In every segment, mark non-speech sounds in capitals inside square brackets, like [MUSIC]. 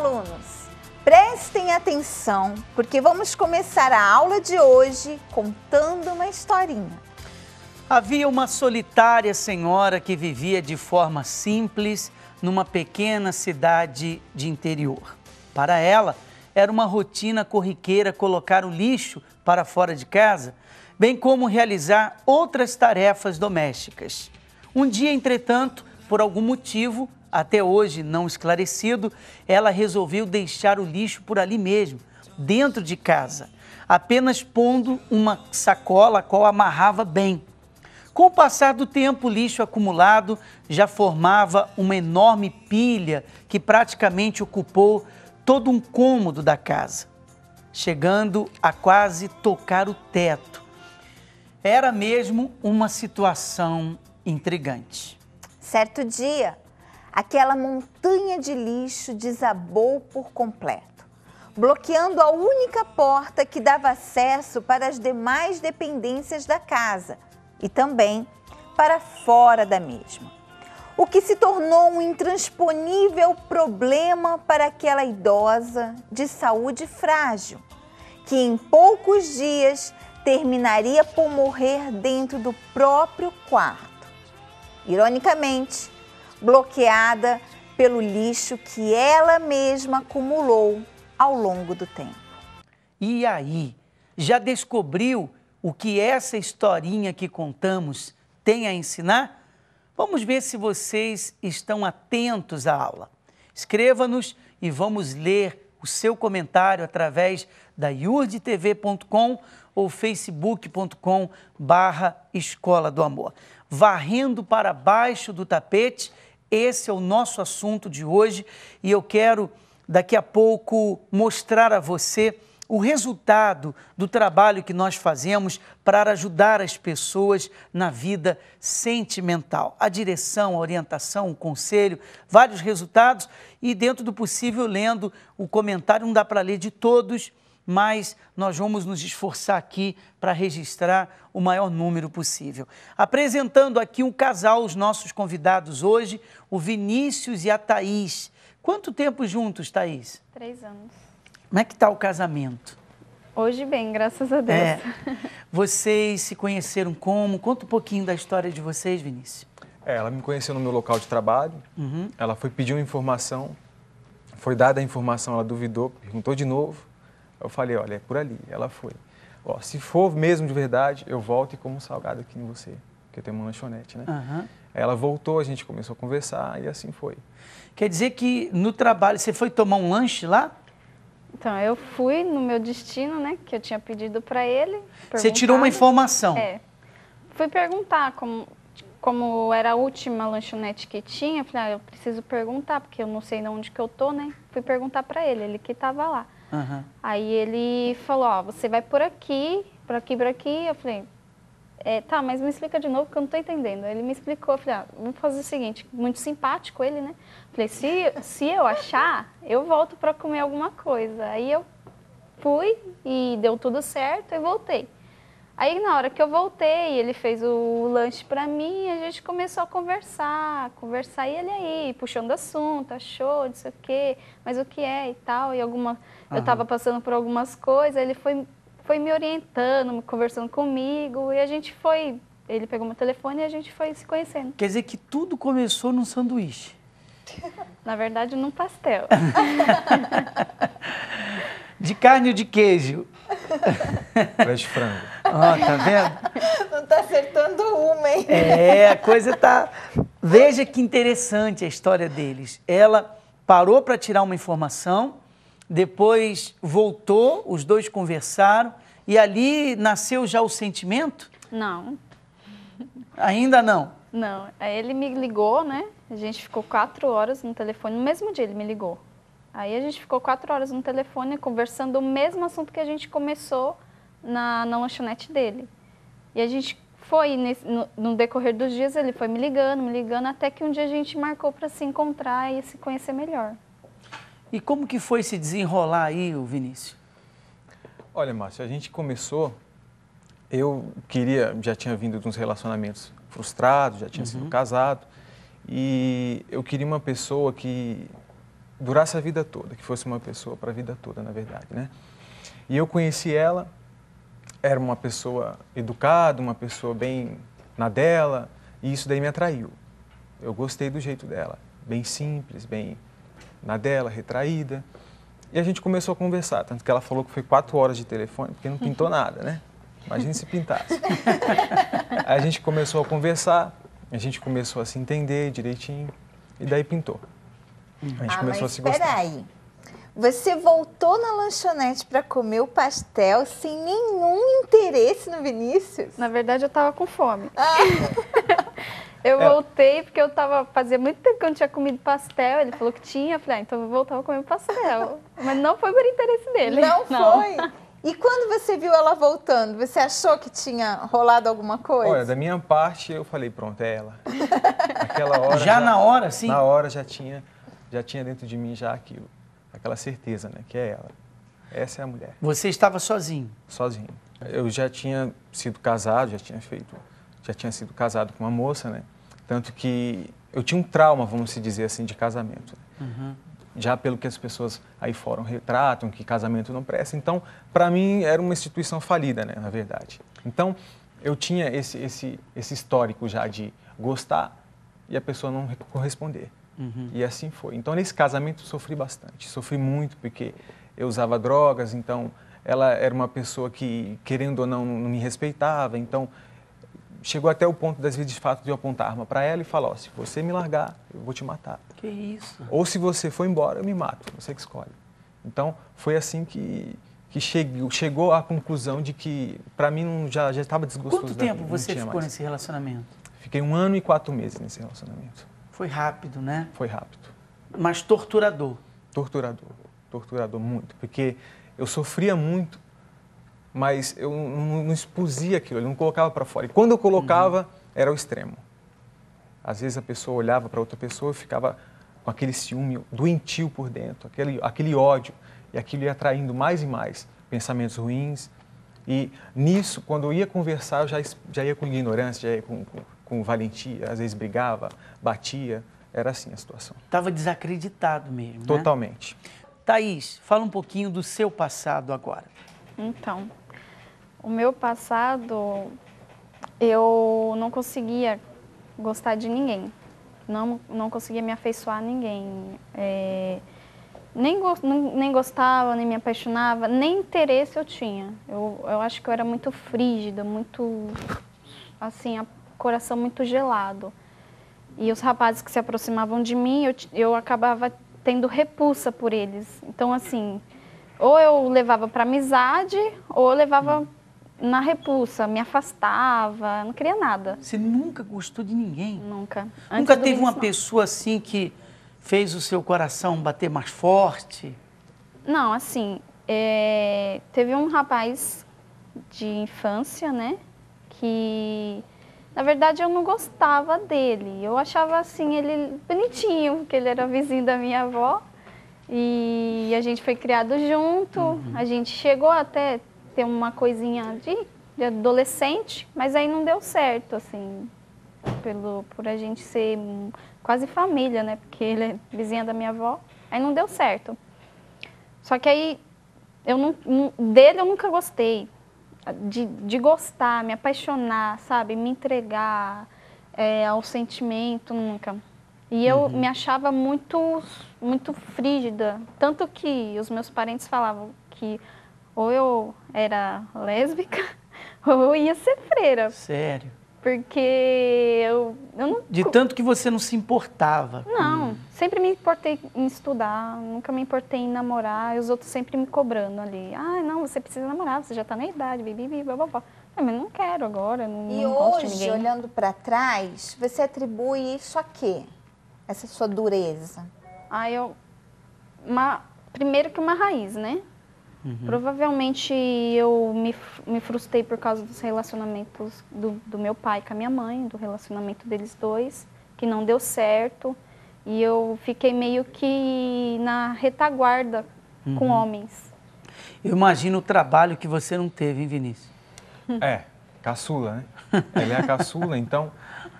alunos, prestem atenção, porque vamos começar a aula de hoje contando uma historinha. Havia uma solitária senhora que vivia de forma simples numa pequena cidade de interior. Para ela, era uma rotina corriqueira colocar o lixo para fora de casa, bem como realizar outras tarefas domésticas. Um dia, entretanto, por algum motivo, até hoje não esclarecido, ela resolveu deixar o lixo por ali mesmo, dentro de casa, apenas pondo uma sacola a qual amarrava bem. Com o passar do tempo, o lixo acumulado já formava uma enorme pilha que praticamente ocupou todo um cômodo da casa, chegando a quase tocar o teto. Era mesmo uma situação intrigante. Certo dia, Aquela montanha de lixo desabou por completo, bloqueando a única porta que dava acesso para as demais dependências da casa e também para fora da mesma. O que se tornou um intransponível problema para aquela idosa de saúde frágil, que em poucos dias terminaria por morrer dentro do próprio quarto. Ironicamente, bloqueada pelo lixo que ela mesma acumulou ao longo do tempo. E aí? Já descobriu o que essa historinha que contamos tem a ensinar? Vamos ver se vocês estão atentos à aula. Escreva-nos e vamos ler o seu comentário através da iurdtv.com ou facebook.com barra Escola do Amor. Varrendo para baixo do tapete esse é o nosso assunto de hoje e eu quero daqui a pouco mostrar a você o resultado do trabalho que nós fazemos para ajudar as pessoas na vida sentimental. A direção, a orientação, o conselho, vários resultados e, dentro do possível, lendo o comentário, não dá para ler de todos, mas nós vamos nos esforçar aqui para registrar o maior número possível. Apresentando aqui um casal, os nossos convidados hoje, o Vinícius e a Thaís. Quanto tempo juntos, Thaís? Três anos. Como é que está o casamento? Hoje bem, graças a Deus. É. [LAUGHS] Vocês se conheceram como? Conta um pouquinho da história de vocês, Vinícius. É, ela me conheceu no meu local de trabalho. Uhum. Ela foi pedir uma informação. Foi dada a informação, ela duvidou, perguntou de novo. Eu falei, olha, é por ali. Ela foi. Ó, se for mesmo de verdade, eu volto e como um salgado aqui em você. Porque eu tenho uma lanchonete, né? Uhum. Ela voltou, a gente começou a conversar e assim foi. Quer dizer que no trabalho, você foi tomar um lanche lá? Então, eu fui no meu destino, né? Que eu tinha pedido para ele. Você tirou uma informação. É. Fui perguntar como, como era a última lanchonete que tinha. Falei, ah, eu preciso perguntar, porque eu não sei de onde que eu tô, né? Fui perguntar para ele, ele que estava lá. Uhum. Aí ele falou, ó, você vai por aqui, por aqui, por aqui. Eu falei, é, tá, mas me explica de novo que eu não tô entendendo. Ele me explicou, eu falei, ah, vamos fazer o seguinte, muito simpático ele, né? Eu falei, se, se eu achar, eu volto para comer alguma coisa. Aí eu fui e deu tudo certo e voltei. Aí na hora que eu voltei, ele fez o lanche para mim e a gente começou a conversar, conversar e ele aí, puxando assunto, achou, não sei o quê, mas o que é e tal, e alguma Aham. eu tava passando por algumas coisas, ele foi foi me orientando, conversando comigo e a gente foi, ele pegou meu telefone e a gente foi se conhecendo. Quer dizer que tudo começou num sanduíche. [LAUGHS] na verdade, num pastel. [LAUGHS] de carne ou de queijo? Fresh é frango ó tá vendo? [LAUGHS] Não está acertando uma, hein? É, a coisa tá. Veja que interessante a história deles. Ela parou para tirar uma informação, depois voltou, os dois conversaram, e ali nasceu já o sentimento? Não. Ainda não? Não. Aí ele me ligou, né? A gente ficou quatro horas no telefone. No mesmo dia ele me ligou. Aí a gente ficou quatro horas no telefone conversando o mesmo assunto que a gente começou na, na lanchonete dele. E a gente foi, nesse, no, no, decorrer dos dias, ele foi me ligando, me ligando, até que um dia a gente marcou para se encontrar e se conhecer melhor. E como que foi se desenrolar aí, o Vinícius? Olha, Márcio, a gente começou, eu queria, já tinha vindo de uns relacionamentos frustrados, já tinha uhum. sido casado, e eu queria uma pessoa que durasse a vida toda, que fosse uma pessoa para a vida toda, na verdade, né? E eu conheci ela era uma pessoa educada, uma pessoa bem na dela, e isso daí me atraiu. Eu gostei do jeito dela, bem simples, bem na dela, retraída. E a gente começou a conversar, tanto que ela falou que foi quatro horas de telefone, porque não pintou [LAUGHS] nada, né? Imagina se pintasse. a gente começou a conversar, a gente começou a se entender direitinho, e daí pintou. A gente ah, começou mas a se gostar. Peraí. Você voltou na lanchonete para comer o pastel sem nenhum interesse no Vinícius? Na verdade, eu estava com fome. Ah. [LAUGHS] eu é. voltei porque eu tava. Fazia muito tempo que eu não tinha comido pastel. Ele falou que tinha. Eu falei, ah, então eu vou voltar a comer o pastel. [LAUGHS] Mas não foi por interesse dele. Não, não. foi? E quando você viu ela voltando, você achou que tinha rolado alguma coisa? Olha, da minha parte eu falei, pronto, é ela. [LAUGHS] Aquela hora. Já, já na hora, sim? Na hora já tinha, já tinha dentro de mim já aquilo aquela certeza, né, que é ela. Essa é a mulher. Você estava sozinho? Sozinho. Eu já tinha sido casado, já tinha feito, já tinha sido casado com uma moça, né? Tanto que eu tinha um trauma, vamos se dizer assim, de casamento. Né? Uhum. Já pelo que as pessoas aí foram retratam, que casamento não presta. Então, para mim, era uma instituição falida, né, na verdade. Então, eu tinha esse, esse, esse histórico já de gostar e a pessoa não corresponder. Uhum. E assim foi. Então, nesse casamento, sofri bastante. Sofri muito porque eu usava drogas, então ela era uma pessoa que, querendo ou não, não me respeitava. Então, chegou até o ponto, das vezes, de fato, de eu apontar arma para ela e falar: ó, se você me largar, eu vou te matar. Que isso? Ou se você for embora, eu me mato. Você que escolhe. Então, foi assim que, que chegou, chegou à conclusão de que, para mim, já estava desgostoso. Quanto tempo você ficou mais. nesse relacionamento? Fiquei um ano e quatro meses nesse relacionamento. Foi rápido, né? Foi rápido. Mas torturador. Torturador, torturador muito, porque eu sofria muito, mas eu não, não aquilo, eu não colocava para fora. E quando eu colocava, uhum. era o extremo. Às vezes a pessoa olhava para outra pessoa e ficava com aquele ciúme doentio por dentro, aquele, aquele ódio, e aquilo ia atraindo mais e mais pensamentos ruins. E nisso, quando eu ia conversar, eu já, já ia com ignorância, já ia com, com com valentia, às vezes brigava, batia. Era assim a situação. Estava desacreditado mesmo. Né? Totalmente. Né? Thaís, fala um pouquinho do seu passado agora. Então, o meu passado, eu não conseguia gostar de ninguém. Não, não conseguia me afeiçoar a ninguém. É, nem, nem gostava, nem me apaixonava, nem interesse eu tinha. Eu, eu acho que eu era muito frígida, muito assim, coração muito gelado. E os rapazes que se aproximavam de mim, eu, eu acabava tendo repulsa por eles. Então, assim, ou eu levava para amizade, ou eu levava na repulsa, me afastava, não queria nada. Você nunca gostou de ninguém? Nunca. Antes nunca teve uma não. pessoa assim que fez o seu coração bater mais forte? Não, assim, é... teve um rapaz de infância, né, que na verdade, eu não gostava dele. Eu achava assim ele bonitinho, porque ele era vizinho da minha avó. E a gente foi criado junto. Uhum. A gente chegou até ter uma coisinha de, de, adolescente, mas aí não deu certo, assim, pelo por a gente ser quase família, né? Porque ele é vizinha da minha avó. Aí não deu certo. Só que aí eu não, dele eu nunca gostei de, de gostar, me apaixonar, sabe? Me entregar é, ao sentimento, nunca. E eu uhum. me achava muito, muito frígida. Tanto que os meus parentes falavam que ou eu era lésbica [LAUGHS] ou eu ia ser freira. Sério? Porque eu, eu não... De tanto que você não se importava. Não, com... sempre me importei em estudar, nunca me importei em namorar, e os outros sempre me cobrando ali. Ah, não, você precisa namorar, você já está na idade, bibi, bababá. babá ah, mas não quero agora, não, e não gosto hoje, de ninguém. olhando para trás, você atribui isso a quê? Essa sua dureza? Ah, eu... Uma... Primeiro que uma raiz, né? Uhum. Provavelmente eu me, me frustrei por causa dos relacionamentos do, do meu pai com a minha mãe, do relacionamento deles dois, que não deu certo. E eu fiquei meio que na retaguarda uhum. com homens. Eu imagino o trabalho que você não teve, hein, Vinícius? [LAUGHS] É, caçula, né? Ele é a caçula, então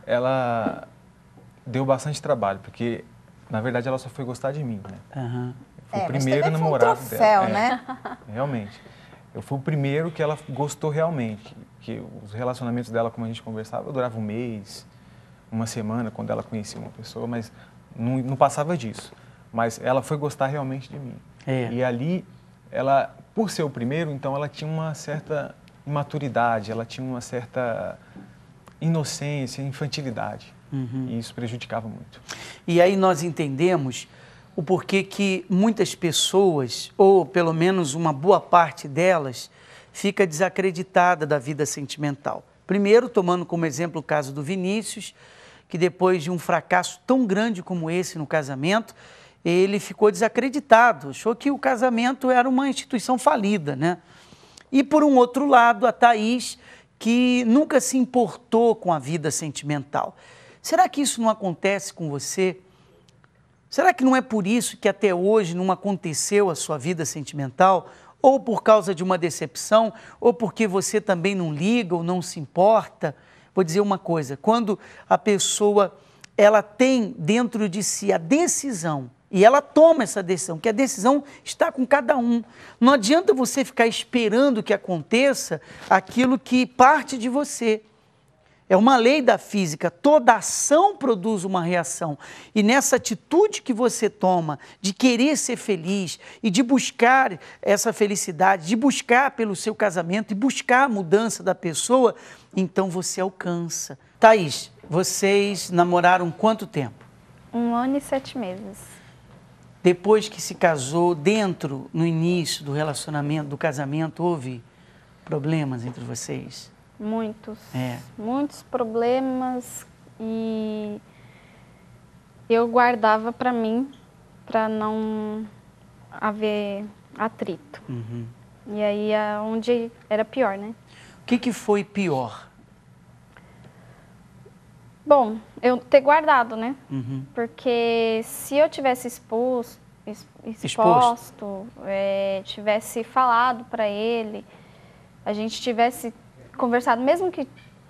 ela deu bastante trabalho, porque na verdade ela só foi gostar de mim, né? Uhum é, o primeiro namorado foi um troféu, dela. É. Né? É, [LAUGHS] realmente. Eu fui o primeiro que ela gostou realmente. Que os relacionamentos dela, como a gente conversava, durava um mês, uma semana, quando ela conhecia uma pessoa, mas não, não passava disso. Mas ela foi gostar realmente de mim. É. E ali, ela, por ser o primeiro, então ela tinha uma certa imaturidade, ela tinha uma certa inocência, infantilidade. Uhum. E isso prejudicava muito. E aí nós entendemos o porquê que muitas pessoas, ou pelo menos uma boa parte delas, fica desacreditada da vida sentimental. Primeiro, tomando como exemplo o caso do Vinícius, que depois de um fracasso tão grande como esse no casamento, ele ficou desacreditado, achou que o casamento era uma instituição falida, né? E por um outro lado, a Thaís, que nunca se importou com a vida sentimental. Será que isso não acontece com você? Será que não é por isso que até hoje não aconteceu a sua vida sentimental? Ou por causa de uma decepção, ou porque você também não liga ou não se importa? Vou dizer uma coisa, quando a pessoa ela tem dentro de si a decisão e ela toma essa decisão, que a decisão está com cada um. Não adianta você ficar esperando que aconteça aquilo que parte de você. É uma lei da física. Toda ação produz uma reação. E nessa atitude que você toma de querer ser feliz e de buscar essa felicidade, de buscar pelo seu casamento e buscar a mudança da pessoa, então você alcança. Thaís, vocês namoraram quanto tempo? Um ano e sete meses. Depois que se casou, dentro, no início do relacionamento, do casamento, houve problemas entre vocês? Muitos. É. Muitos problemas e eu guardava para mim para não haver atrito. Uhum. E aí onde era pior, né? O que, que foi pior? Bom, eu ter guardado, né? Uhum. Porque se eu tivesse expulso, exposto, exposto. É, tivesse falado para ele, a gente tivesse conversado, mesmo que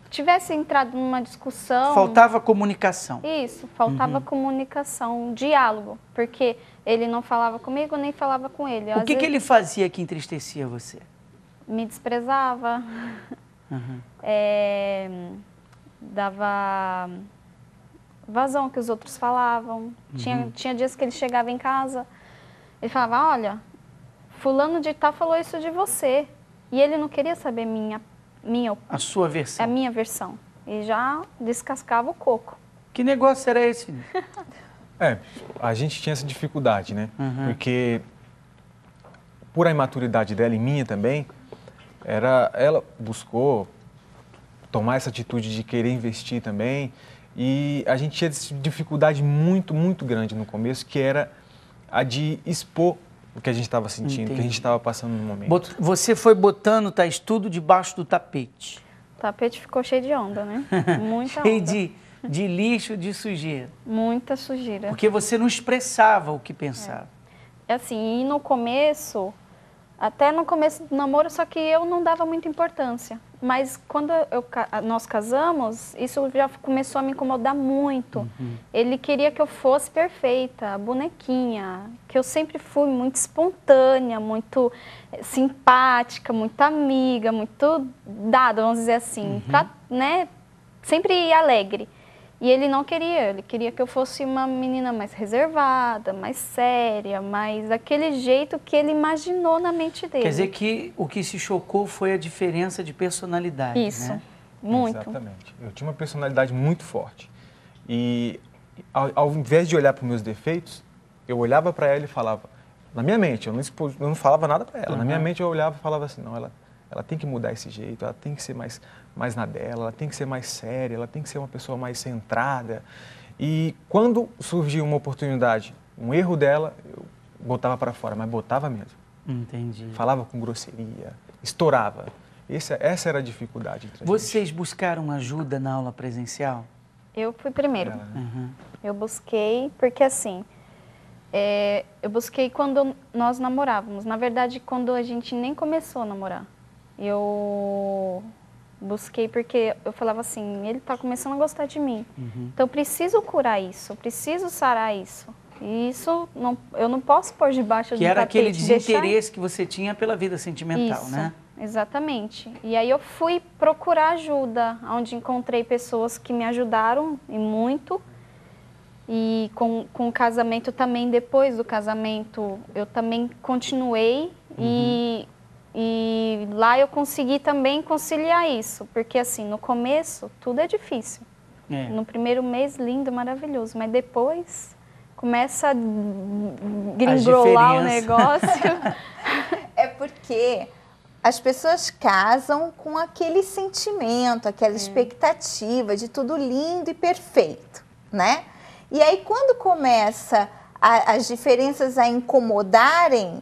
tivesse entrado numa discussão. Faltava comunicação. Isso, faltava uhum. comunicação, diálogo, porque ele não falava comigo, nem falava com ele. o que, vezes, que ele fazia que entristecia você? Me desprezava, uhum. [LAUGHS] é, dava vazão que os outros falavam. Uhum. Tinha, tinha dias que ele chegava em casa, ele falava, olha, fulano de tal falou isso de você. E ele não queria saber minha minha, a sua versão. É a minha versão. E já descascava o coco. Que negócio era esse? [LAUGHS] é, a gente tinha essa dificuldade, né? Uhum. Porque por a imaturidade dela e minha também, era ela buscou tomar essa atitude de querer investir também. E a gente tinha essa dificuldade muito, muito grande no começo, que era a de expor o que a gente estava sentindo, Entendi. o que a gente estava passando no momento. Bot... Você foi botando, Thaís, tá, tudo debaixo do tapete. O tapete ficou cheio de onda, né? [LAUGHS] Muita cheio De, de lixo, de sujeira. Muita sujeira. Porque você não expressava o que pensava. É. é. Assim, e no começo, até no começo do namoro, só que eu não dava muita importância. Mas quando eu, nós casamos, isso já começou a me incomodar muito. Uhum. Ele queria que eu fosse perfeita, bonequinha, que eu sempre fui muito espontânea, muito eh, simpática, muito amiga, muito dada, vamos dizer assim, uhum. pra, né, sempre alegre. E ele não queria, ele queria que eu fosse uma menina mais reservada, mais séria, mais aquele jeito que ele imaginou na mente dele. Quer dizer que o que se chocou foi a diferença de personalidade, Isso, né? muito. Exatamente. Eu tinha uma personalidade muito forte. E ao, ao invés de olhar para os meus defeitos, eu olhava para ela e falava, na minha mente, eu não, expo, eu não falava nada para ela, uhum. na minha uhum. mente eu olhava e falava assim, não, ela ela tem que mudar esse jeito, ela tem que ser mais, mais na dela, ela tem que ser mais séria, ela tem que ser uma pessoa mais centrada. E quando surgia uma oportunidade, um erro dela, eu botava para fora, mas botava mesmo. Entendi. Falava com grosseria, estourava. Esse, essa era a dificuldade. Entre Vocês gente. buscaram ajuda na aula presencial? Eu fui primeiro. Ela, ah. né? uhum. Eu busquei, porque assim, é, eu busquei quando nós namorávamos. Na verdade, quando a gente nem começou a namorar. Eu busquei porque eu falava assim, ele está começando a gostar de mim. Uhum. Então eu preciso curar isso, eu preciso sarar isso. E isso não, eu não posso pôr debaixo que do tapete. Que era aquele desinteresse deixar... que você tinha pela vida sentimental, isso, né? Exatamente. E aí eu fui procurar ajuda, onde encontrei pessoas que me ajudaram e muito. E com, com o casamento também, depois do casamento, eu também continuei uhum. e e lá eu consegui também conciliar isso, porque assim, no começo tudo é difícil. É. No primeiro mês, lindo, maravilhoso, mas depois começa a gringolar o negócio. [LAUGHS] é porque as pessoas casam com aquele sentimento, aquela é. expectativa de tudo lindo e perfeito, né? E aí quando começa a, as diferenças a incomodarem,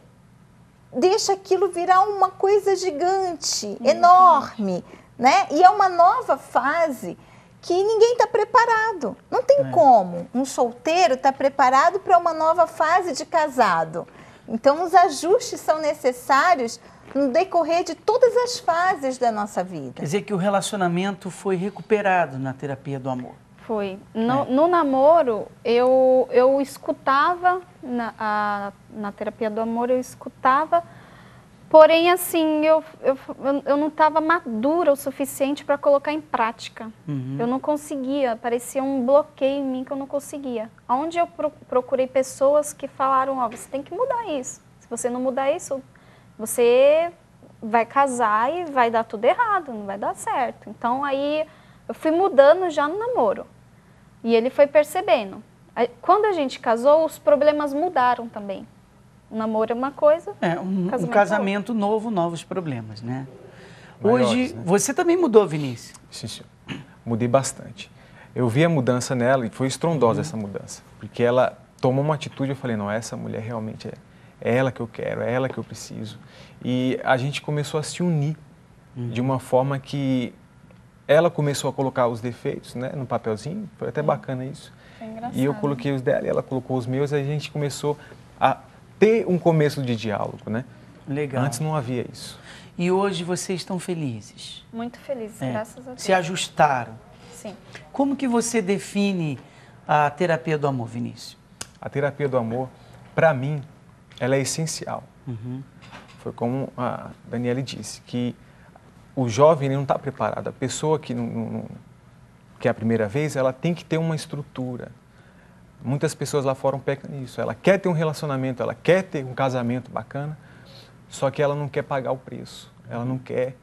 deixa aquilo virar uma coisa gigante, enorme, né? E é uma nova fase que ninguém está preparado. Não tem é. como um solteiro estar tá preparado para uma nova fase de casado. Então, os ajustes são necessários no decorrer de todas as fases da nossa vida. Quer dizer que o relacionamento foi recuperado na terapia do amor. Foi. É. No, é. no namoro, eu, eu escutava na, a, na terapia do amor, eu escutava, porém, assim, eu, eu, eu não estava madura o suficiente para colocar em prática. Uhum. Eu não conseguia, parecia um bloqueio em mim que eu não conseguia. Onde eu procurei pessoas que falaram: Ó, oh, você tem que mudar isso. Se você não mudar isso, você vai casar e vai dar tudo errado, não vai dar certo. Então, aí eu fui mudando já no namoro. E ele foi percebendo. Quando a gente casou, os problemas mudaram também. O namoro é uma coisa. É, um, casamento, é um casamento novo, novos problemas, né? Maiores, Hoje, né? você também mudou, Vinícius? Sim, sim. Mudei bastante. Eu vi a mudança nela e foi estrondosa uhum. essa mudança. Porque ela tomou uma atitude, eu falei, não, essa mulher realmente é, é ela que eu quero, é ela que eu preciso. E a gente começou a se unir uhum. de uma forma que ela começou a colocar os defeitos né, no papelzinho, foi até uhum. bacana isso e eu coloquei os dela e ela colocou os meus e a gente começou a ter um começo de diálogo, né? Legal. Antes não havia isso. E hoje vocês estão felizes? Muito felizes, é. graças a Deus. Se ajustaram? Sim. Como que você define a terapia do amor, Vinícius? A terapia do amor, para mim, ela é essencial. Uhum. Foi como a Daniele disse, que o jovem não está preparado, a pessoa que não, não que é a primeira vez, ela tem que ter uma estrutura. Muitas pessoas lá fora pecam nisso. Ela quer ter um relacionamento, ela quer ter um casamento bacana, só que ela não quer pagar o preço. Ela não quer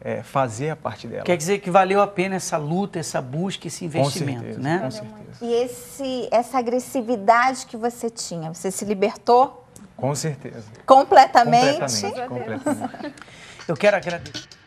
é, fazer a parte dela. Quer dizer que valeu a pena essa luta, essa busca, esse investimento, com certeza, né? Com certeza. E esse, essa agressividade que você tinha, você se libertou? Com certeza. Completamente? Completamente. completamente. Eu quero agradecer.